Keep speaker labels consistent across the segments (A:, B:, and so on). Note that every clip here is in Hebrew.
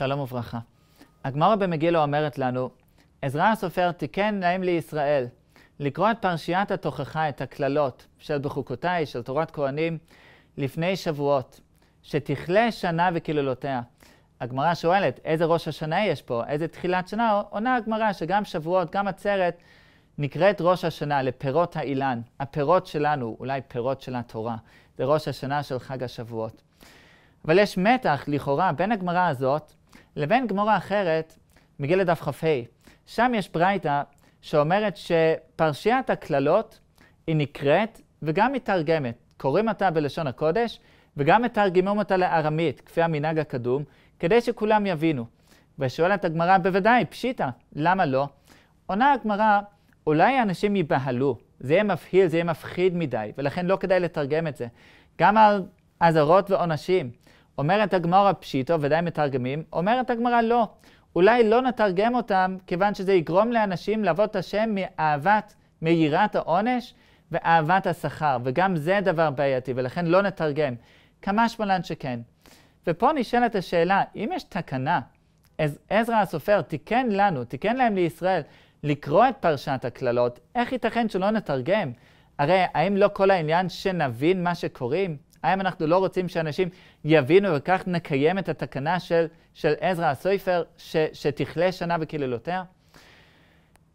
A: שלום וברכה. הגמרא במגילו אומרת לנו, עזרא הסופר תיקן להם לישראל לקרוא את פרשיית התוכחה, את הקללות של בחוקותיי, של תורת כהנים, לפני שבועות, שתכלה שנה וקללותיה. הגמרא שואלת, איזה ראש השנה יש פה? איזה תחילת שנה? עונה הגמרא שגם שבועות, גם עצרת, נקראת ראש השנה לפירות האילן, הפירות שלנו, אולי פירות של התורה. זה ראש השנה של חג השבועות. אבל יש מתח, לכאורה, בין הגמרא הזאת לבין גמורה אחרת, מגיל לדף כ"ה. שם יש ברייתא שאומרת שפרשיית הקללות היא נקראת וגם מתרגמת. קוראים אותה בלשון הקודש וגם מתרגמים אותה לארמית, כפי המנהג הקדום, כדי שכולם יבינו. ושואלת הגמרא, בוודאי, פשיטא, למה לא? עונה הגמרא, אולי האנשים ייבהלו, זה יהיה מבהיל, זה יהיה מפחיד מדי, ולכן לא כדאי לתרגם את זה. גם על אזהרות ועונשים, אומרת הגמרא פשיטו, ודאי מתרגמים, אומרת הגמרא לא. אולי לא נתרגם אותם, כיוון שזה יגרום לאנשים לעבוד את השם מאהבת, מיראת העונש ואהבת השכר, וגם זה דבר בעייתי, ולכן לא נתרגם. כמה שמלן שכן. ופה נשאלת השאלה, אם יש תקנה, עזרא הסופר תיקן לנו, תיקן להם לישראל, לקרוא את פרשת הקללות, איך ייתכן שלא נתרגם? הרי האם לא כל העניין שנבין מה שקוראים? האם אנחנו לא רוצים שאנשים יבינו וכך נקיים את התקנה של, של עזרא הסופר ש, שתכלה שנה וקללותיה?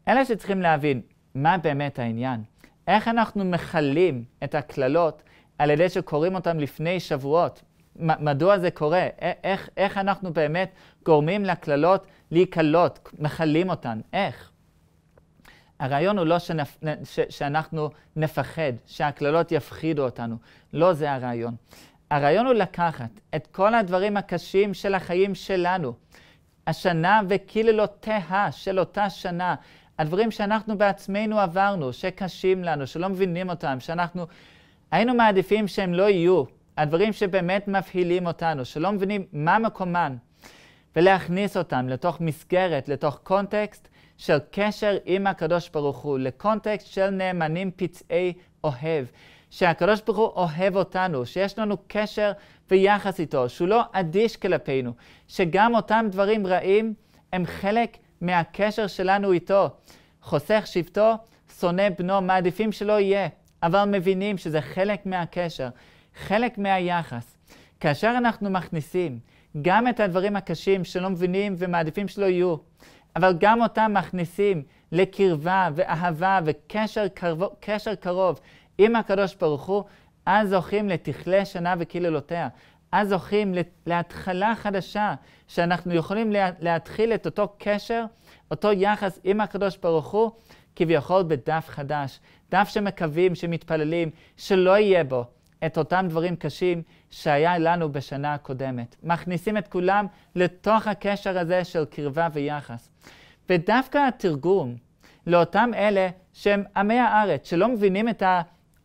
A: אלה שצריכים להבין מה באמת העניין, איך אנחנו מכלים את הקללות על ידי שקוראים אותן לפני שבועות, מדוע זה קורה, איך, איך אנחנו באמת גורמים לקללות להיקלות, מכלים אותן, איך? הרעיון הוא לא שנפ... ש... שאנחנו נפחד, שהקללות יפחידו אותנו. לא זה הרעיון. הרעיון הוא לקחת את כל הדברים הקשים של החיים שלנו, השנה וקללותיה של אותה שנה, הדברים שאנחנו בעצמנו עברנו, שקשים לנו, שלא מבינים אותם, שאנחנו היינו מעדיפים שהם לא יהיו, הדברים שבאמת מבהילים אותנו, שלא מבינים מה מקומן, ולהכניס אותם לתוך מסגרת, לתוך קונטקסט, של קשר עם הקדוש ברוך הוא, לקונטקסט של נאמנים פצעי אוהב. שהקדוש ברוך הוא אוהב אותנו, שיש לנו קשר ויחס איתו, שהוא לא אדיש כלפינו, שגם אותם דברים רעים הם חלק מהקשר שלנו איתו. חוסך שבטו, שונא בנו, מעדיפים שלא יהיה, אבל מבינים שזה חלק מהקשר, חלק מהיחס. כאשר אנחנו מכניסים גם את הדברים הקשים שלא מבינים ומעדיפים שלא יהיו, אבל גם אותם מכניסים לקרבה ואהבה וקשר קרוב, קשר קרוב עם הקדוש ברוך הוא, אז זוכים לתכלה שנה וקללותיה. אז זוכים להתחלה חדשה, שאנחנו יכולים להתחיל את אותו קשר, אותו יחס עם הקדוש ברוך הוא, כביכול בדף חדש. דף שמקווים, שמתפללים, שלא יהיה בו את אותם דברים קשים שהיה לנו בשנה הקודמת. מכניסים את כולם לתוך הקשר הזה של קרבה ויחס. ודווקא התרגום לאותם אלה שהם עמי הארץ, שלא מבינים את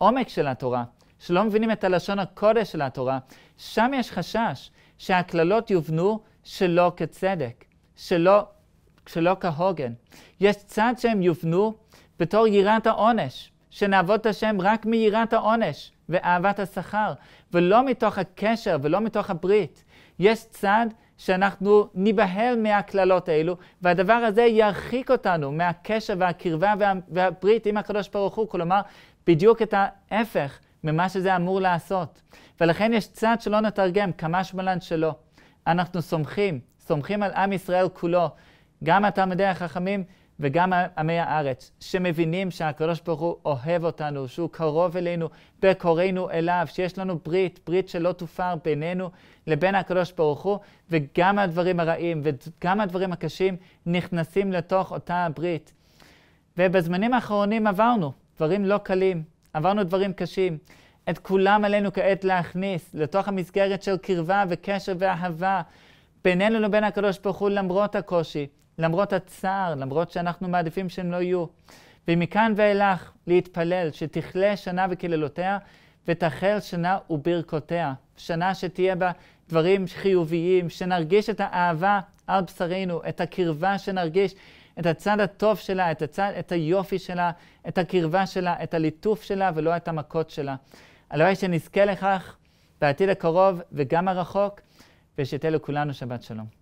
A: העומק של התורה, שלא מבינים את הלשון הקודש של התורה, שם יש חשש שהקללות יובנו שלא כצדק, שלא, שלא כהוגן. יש צד שהם יובנו בתור יראת העונש, שנעבוד את השם רק מיראת העונש, ואהבת השכר, ולא מתוך הקשר ולא מתוך הברית. יש צד שאנחנו ניבהל מהקללות האלו, והדבר הזה ירחיק אותנו מהקשר והקרבה וה, והברית עם הקדוש ברוך הוא, כלומר, בדיוק את ההפך ממה שזה אמור לעשות. ולכן יש צד שלא נתרגם, כמה שמלן שלא. אנחנו סומכים, סומכים על עם ישראל כולו. גם התלמידי החכמים וגם עמי הארץ, שמבינים שהקדוש ברוך הוא אוהב אותנו, שהוא קרוב אלינו בקוראנו אליו, שיש לנו ברית, ברית שלא תופר בינינו לבין הקדוש ברוך הוא, וגם הדברים הרעים וגם הדברים הקשים נכנסים לתוך אותה הברית. ובזמנים האחרונים עברנו דברים לא קלים, עברנו דברים קשים. את כולם עלינו כעת להכניס לתוך המסגרת של קרבה וקשר ואהבה. בינינו לבין הקדוש ברוך הוא למרות הקושי, למרות הצער, למרות שאנחנו מעדיפים שהם לא יהיו. ומכאן ואילך להתפלל שתכלה שנה וקללותיה ותחל שנה וברכותיה. שנה שתהיה בה דברים חיוביים, שנרגיש את האהבה על בשרנו, את הקרבה שנרגיש, את הצד הטוב שלה, את, הצד, את היופי שלה, את הקרבה שלה, את הליטוף שלה ולא את המכות שלה. הלוואי שנזכה לכך בעתיד הקרוב וגם הרחוק. ושתהיה לכולנו שבת שלום.